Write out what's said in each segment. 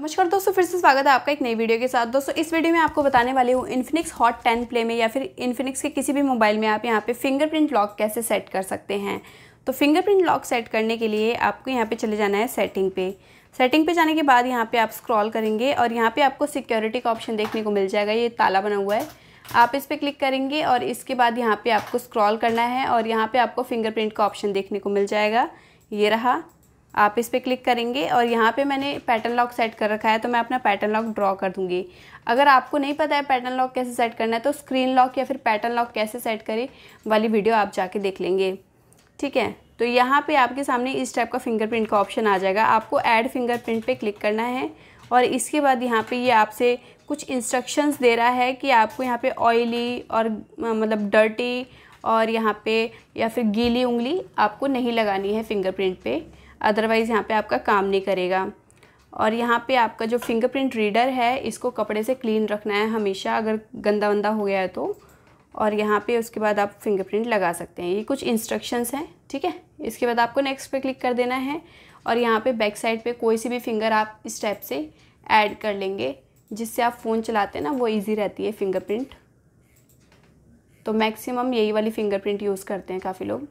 नमस्कार दोस्तों फिर से स्वागत है आपका एक नई वीडियो के साथ दोस्तों इस वीडियो में आपको बताने वाली हूँ इन्फिनिक्स हॉट 10 प्ले में या फिर इन्फिनिक्स के किसी भी मोबाइल में आप यहाँ पे फिंगरप्रिंट लॉक कैसे सेट कर सकते हैं तो फिंगरप्रिंट लॉक सेट करने के लिए आपको यहाँ पे चले जाना है सेटिंग पे सेटिंग पे जाने के बाद यहाँ पे आप स्क्रॉल करेंगे और यहाँ पे आपको सिक्योरिटी का ऑप्शन देखने को मिल जाएगा ये ताला बना हुआ है आप इस पर क्लिक करेंगे और इसके बाद यहाँ पे आपको स्क्रॉल करना है और यहाँ पे आपको फिंगरप्रिंट का ऑप्शन देखने को मिल जाएगा ये रहा आप इस पर क्लिक करेंगे और यहाँ पे मैंने पैटर्न लॉक सेट कर रखा है तो मैं अपना पैटर्न लॉक ड्रॉ कर दूँगी अगर आपको नहीं पता है पैटर्न लॉक कैसे सेट करना है तो स्क्रीन लॉक या फिर पैटर्न लॉक कैसे सेट करें वाली वीडियो आप जाके देख लेंगे ठीक है तो यहाँ पे आपके सामने इस टाइप का फिंगरप्रिंट का ऑप्शन आ जाएगा आपको ऐड फिंगरप्रिंट पे क्लिक करना है और इसके बाद यहाँ पे ये यह आपसे कुछ इंस्ट्रक्शंस दे रहा है कि आपको यहाँ पे ऑयली और मतलब डर्टी और यहाँ पे या फिर गीली उंगली आपको नहीं लगानी है फिंगरप्रिंट पे अदरवाइज़ यहाँ पे आपका काम नहीं करेगा और यहाँ पे आपका जो फिंगरप्रिंट रीडर है इसको कपड़े से क्लीन रखना है हमेशा अगर गंदा वंदा हो गया है तो और यहाँ पे उसके बाद आप फिंगरप्रिंट लगा सकते हैं ये कुछ इंस्ट्रक्शंस हैं ठीक है इसके बाद आपको नेक्स्ट पे क्लिक कर देना है और यहाँ पे बैक साइड पे कोई सी भी फिंगर आप इस टाइप से ऐड कर लेंगे जिससे आप फ़ोन चलाते हैं ना वो ईजी रहती है फिंगरप्रिंट तो मैक्सिमम यही वाली फिंगरप्रिंट यूज़ करते हैं काफ़ी लोग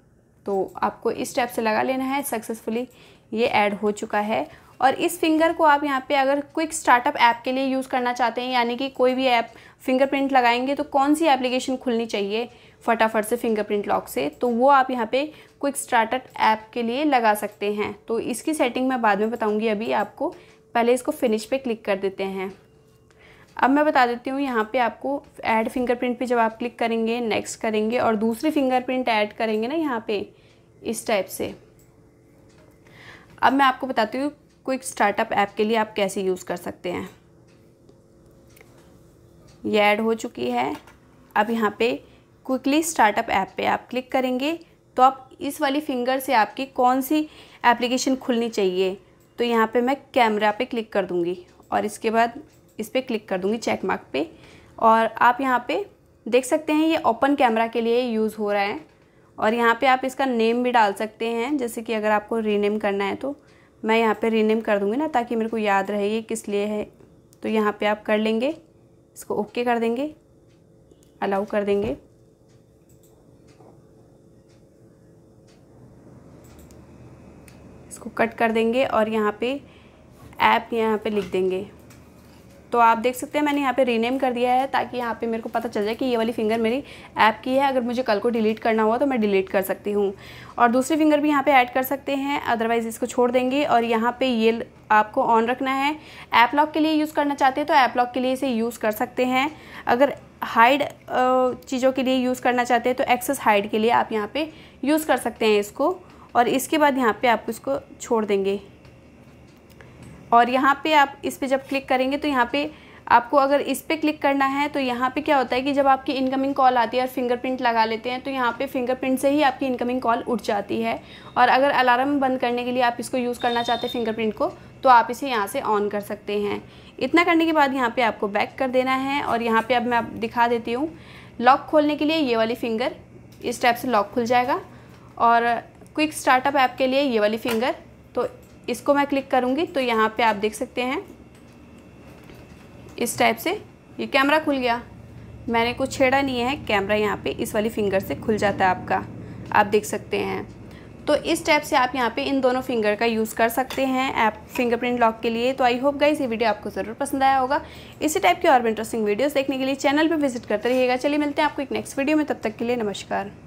तो आपको इस स्टेप से लगा लेना है सक्सेसफुली ये ऐड हो चुका है और इस फिंगर को आप यहाँ पे अगर क्विक स्टार्टअप ऐप के लिए यूज़ करना चाहते हैं यानी कि कोई भी ऐप फिंगरप्रिंट लगाएंगे तो कौन सी एप्लीकेशन खुलनी चाहिए फटाफट से फिंगरप्रिंट लॉक से तो वो आप यहाँ पे क्विक स्टार्टअप ऐप के लिए लगा सकते हैं तो इसकी सेटिंग मैं बाद में बताऊँगी अभी आपको पहले इसको फिनिश पे क्लिक कर देते हैं अब मैं बता देती हूँ यहाँ पे आपको ऐड फिंगरप्रिंट पे जब आप क्लिक करेंगे नेक्स्ट करेंगे और दूसरी फिंगरप्रिंट ऐड करेंगे ना यहाँ पे इस टाइप से अब मैं आपको बताती हूँ क्विक स्टार्टअप ऐप के लिए आप कैसे यूज़ कर सकते हैं ये ऐड हो चुकी है अब यहाँ पे क्विकली स्टार्टअप ऐप पे आप क्लिक करेंगे तो आप इस वाली फिंगर से आपकी कौन सी एप्लीकेशन खुलनी चाहिए तो यहाँ पे मैं कैमरा पे क्लिक कर दूँगी और इसके बाद इस पर क्लिक कर दूँगी चेक मार्क पे और आप यहाँ पे देख सकते हैं ये ओपन कैमरा के लिए यूज़ हो रहा है और यहाँ पे आप इसका नेम भी डाल सकते हैं जैसे कि अगर आपको रीनेम करना है तो मैं यहाँ पे रीनेम कर दूँगी ना ताकि मेरे को याद रहे ये किस लिए है तो यहाँ पे आप कर लेंगे इसको ओके कर देंगे अलाउ कर देंगे इसको कट कर देंगे और यहाँ पे ऐप यहाँ पे लिख देंगे तो आप देख सकते हैं मैंने यहाँ पे रीनेम कर दिया है ताकि यहाँ पे मेरे को पता चल जाए कि ये वाली फिंगर मेरी ऐप की है अगर मुझे कल को डिलीट करना हुआ तो मैं डिलीट कर सकती हूँ और दूसरी फिंगर भी यहाँ पे ऐड कर सकते हैं अदरवाइज़ इसको छोड़ देंगे और यहाँ पे ये आपको ऑन रखना है ऐप लॉक के लिए यूज़ करना चाहते हैं तो ऐप लॉक के लिए इसे यूज़ कर सकते हैं अगर हाइड चीज़ों के लिए यूज़ करना चाहते हैं तो एक्सेस हाइड के लिए आप यहाँ पर यूज़ कर सकते हैं इसको और इसके बाद यहाँ पर आप इसको छोड़ देंगे और यहाँ पे आप इस पर जब क्लिक करेंगे तो यहाँ पे आपको अगर इस पर क्लिक करना है तो यहाँ पे क्या होता है कि जब आपकी इनकमिंग कॉल आती है और फिंगरप्रिंट लगा लेते हैं तो यहाँ पे फिंगरप्रिंट से ही आपकी इनकमिंग कॉल उठ जाती है और अगर अलार्म बंद करने के लिए आप इसको यूज़ करना चाहते हैं फिंगरप्रिंट को तो आप इसे यहाँ से ऑन कर सकते हैं इतना करने के बाद यहाँ पर आपको बैक कर देना है और यहाँ पर अब मैं आप दिखा देती हूँ लॉक खोलने के लिए ये वाली फिंगर इस टाइप से लॉक खुल जाएगा और क्विक स्टार्टअप ऐप के लिए ये वाली फिंगर इसको मैं क्लिक करूँगी तो यहाँ पे आप देख सकते हैं इस टाइप से ये कैमरा खुल गया मैंने कुछ छेड़ा नहीं है कैमरा यहाँ पे इस वाली फिंगर से खुल जाता है आपका आप देख सकते हैं तो इस टाइप से आप यहाँ पे इन दोनों फिंगर का यूज़ कर सकते हैं ऐप फिंगरप्रिंट लॉक के लिए तो आई होप गाइस ये वीडियो आपको ज़रूर पसंद आया होगा इसी टाइप की और भी इंटरेस्टिंग वीडियोस देखने के लिए चैनल पे विजिट करते रहिएगा चलिए मिलते हैं आपको एक नेक्स्ट वीडियो में तब तक के लिए नमस्कार